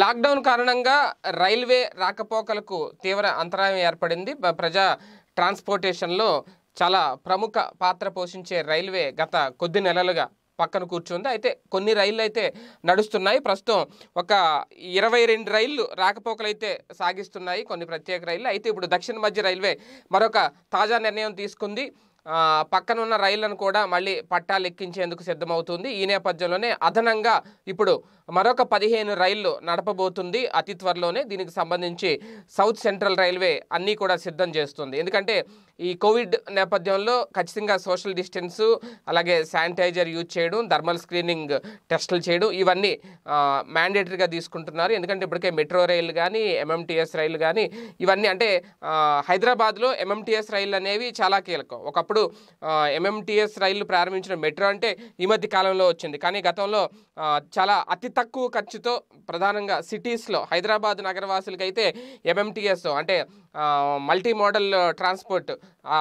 lockdown కారణంగా railway రాకపోకలకు తీవ్ర అంతరాయం ఏర్పడింది ప్రజా ట్రాన్స్పోర్టేషన్లో చాలా ప్రముఖ పాత్ర పోషించే రైల్వే గత కొద్ది నెలలుగా పక్కన కూర్చుంది అయితే కొన్ని రైళ్లు అయితే నడుస్తున్నాయి ప్రస్తుతం ఒక ఇరవై రెండు రైళ్లు రాకపోకలు అయితే సాగిస్తున్నాయి కొన్ని ప్రత్యేక రైళ్ళు అయితే ఇప్పుడు దక్షిణ మధ్య రైల్వే మరొక తాజా నిర్ణయం తీసుకుంది పక్కనున్న రైళ్లను కూడా మళ్ళీ పట్టాలు ఎక్కించేందుకు సిద్ధమవుతుంది ఈ నేపథ్యంలోనే అదనంగా ఇప్పుడు మరొక పదిహేను రైళ్లు నడపబోతుంది అతి త్వరలోనే దీనికి సంబంధించి సౌత్ సెంట్రల్ రైల్వే అన్నీ కూడా సిద్ధం చేస్తుంది ఎందుకంటే ఈ కోవిడ్ నేపథ్యంలో ఖచ్చితంగా సోషల్ డిస్టెన్స్ అలాగే శానిటైజర్ యూజ్ చేయడం థర్మల్ స్క్రీనింగ్ టెస్టులు చేయడం ఇవన్నీ మ్యాండేటరీగా తీసుకుంటున్నారు ఎందుకంటే ఇప్పటికే మెట్రో రైలు కానీ ఎంఎంటీఎస్ రైలు కానీ ఇవన్నీ అంటే హైదరాబాద్లో ఎంఎంటీఎస్ రైళ్ళు అనేవి చాలా కీలకం ఒకప్పుడు ఎంఎంటీఎస్ రైళ్ళు ప్రారంభించిన మెట్రో అంటే ఈ మధ్య కాలంలో వచ్చింది కానీ గతంలో చాలా అతి తక్కువ ఖర్చుతో ప్రధానంగా సిటీస్లో హైదరాబాద్ నగరవాసులకైతే ఎంఎంటీఎస్ అంటే మల్టీ మోడల్ ట్రాన్స్పోర్ట్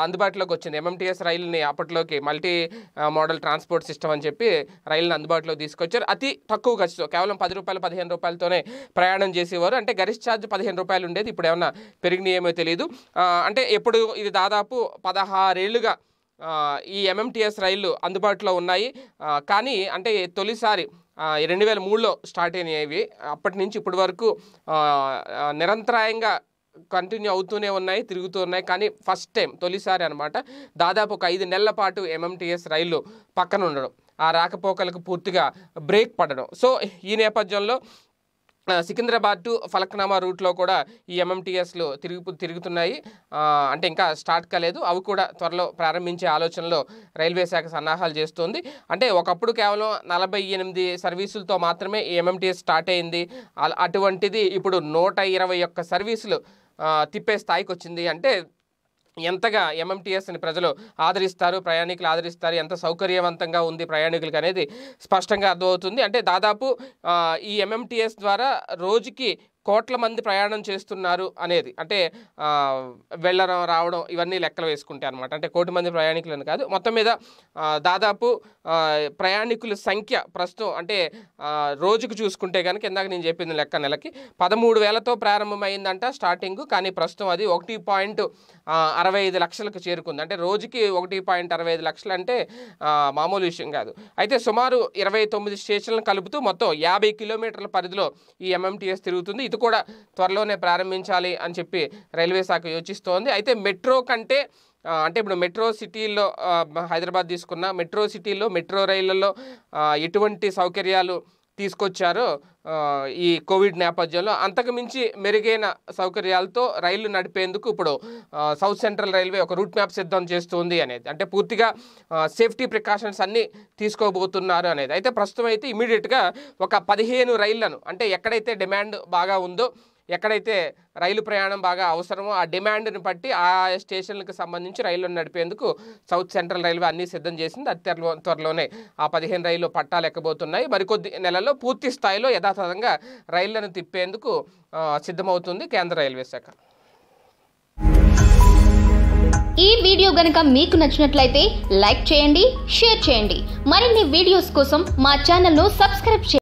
అందుబాటులోకి వచ్చింది ఎంఎంటీఎస్ రైలుని అప్పట్లోకి మల్టీ మోడల్ ట్రాన్స్పోర్ట్ సిస్టమ్ అని చెప్పి రైలుని అందుబాటులో తీసుకొచ్చారు అతి తక్కువ ఖర్చుతో కేవలం పది రూపాయలు పదిహేను రూపాయలతోనే ప్రయాణం చేసేవారు అంటే గరిష్ట ఛార్జ్ పదిహేను రూపాయలు ఉండేది ఇప్పుడు ఏమన్నా పెరిగినాయేమో తెలియదు అంటే ఎప్పుడు ఇది దాదాపు పదహారేళ్లుగా ఈ ఎంఎంటీఎస్ రైళ్లు అందుబాటులో ఉన్నాయి కానీ అంటే తొలిసారి రెండు వేల మూడులో స్టార్ట్ అయినాయి అప్పటి నుంచి ఇప్పటి వరకు నిరంతరాయంగా కంటిన్యూ అవుతూనే ఉన్నాయి తిరుగుతూ ఉన్నాయి కానీ ఫస్ట్ టైం తొలిసారి అనమాట దాదాపు ఒక ఐదు నెలల పాటు ఎంఎంటీఎస్ రైళ్లు పక్కన ఉండడం ఆ రాకపోకలకు పూర్తిగా బ్రేక్ పడడం సో ఈ నేపథ్యంలో సికింద్రాబాద్ టు ఫలక్నామా రూట్లో కూడా ఈ ఎంఎంటీఎస్లు తిరుగు తిరుగుతున్నాయి అంటే ఇంకా స్టార్ట్ కాలేదు అవి కూడా త్వరలో ప్రారంభించే ఆలోచనలో రైల్వే శాఖ సన్నాహాలు చేస్తోంది అంటే ఒకప్పుడు కేవలం నలభై ఎనిమిది సర్వీసులతో మాత్రమే ఈ ఎంఎంటీఎస్ స్టార్ట్ అయింది అటువంటిది ఇప్పుడు నూట ఇరవై ఒక్క సర్వీసులు తిప్పే స్థాయికి వచ్చింది అంటే ఎంతగా ఎంఎంటీఎస్ని ప్రజలు ఆదరిస్తారు ప్రయాణికులు ఆదరిస్తారు ఎంత సౌకర్యవంతంగా ఉంది ప్రయాణికులకు అనేది స్పష్టంగా అర్థమవుతుంది అంటే దాదాపు ఈ ఎంఎంటీఎస్ ద్వారా రోజుకి కోట్ల మంది ప్రయాణం చేస్తున్నారు అనేది అంటే వెళ్ళడం రావడం ఇవన్నీ లెక్కలు వేసుకుంటే అనమాట అంటే కోటి మంది ప్రయాణికులను కాదు మొత్తం మీద దాదాపు ప్రయాణికుల సంఖ్య ప్రస్తుతం అంటే రోజుకు చూసుకుంటే కనుక ఇందాక నేను చెప్పింది లెక్క నెలకి పదమూడు వేలతో ప్రారంభమైందంట స్టార్టింగ్ కానీ ప్రస్తుతం అది ఒకటి పాయింట్ అరవై ఐదు లక్షలకు చేరుకుంది అంటే రోజుకి ఒకటి పాయింట్ అరవై ఐదు లక్షలు అంటే మామూలు విషయం కాదు అయితే సుమారు ఇరవై తొమ్మిది స్టేషన్లను కలుపుతూ మొత్తం యాభై కిలోమీటర్ల పరిధిలో ఈ ఎంఎంటీఎస్ తిరుగుతుంది ఇది కూడా త్వరలోనే ప్రారంభించాలి అని చెప్పి రైల్వే శాఖ యోచిస్తోంది అయితే మెట్రో కంటే అంటే ఇప్పుడు మెట్రో సిటీల్లో హైదరాబాద్ తీసుకున్న మెట్రో సిటీల్లో మెట్రో రైళ్లలో ఎటువంటి సౌకర్యాలు తీసుకొచ్చారు ఈ కోవిడ్ నేపథ్యంలో అంతకుమించి మెరుగైన సౌకర్యాలతో రైళ్లు నడిపేందుకు ఇప్పుడు సౌత్ సెంట్రల్ రైల్వే ఒక రూట్ మ్యాప్ సిద్ధం చేస్తుంది అనేది అంటే పూర్తిగా సేఫ్టీ ప్రికాషన్స్ అన్నీ తీసుకోబోతున్నారు అనేది అయితే ప్రస్తుతం అయితే ఇమీడియట్గా ఒక పదిహేను రైళ్లను అంటే ఎక్కడైతే డిమాండ్ బాగా ఉందో ఎక్కడైతే రైలు ప్రయాణం బాగా అవసరమో ఆ డిమాండ్ని బట్టి ఆ స్టేషన్లకు సంబంధించి రైళ్లను నడిపేందుకు సౌత్ సెంట్రల్ రైల్వే అన్ని సిద్ధం చేసింది అతి త్వరలోనే ఆ పదిహేను రైలు పట్టాలు ఎక్కబోతున్నాయి మరికొద్ది నెలల్లో పూర్తి స్థాయిలో యథాతథంగా రైళ్లను తిప్పేందుకు సిద్ధమవుతుంది కేంద్ర రైల్వే శాఖ ఈ వీడియో గనుక మీకు నచ్చినట్లయితే లైక్ చేయండి షేర్ చేయండి మరిన్ని వీడియోస్ కోసం మా ఛానల్ను సబ్స్క్రైబ్ చేయండి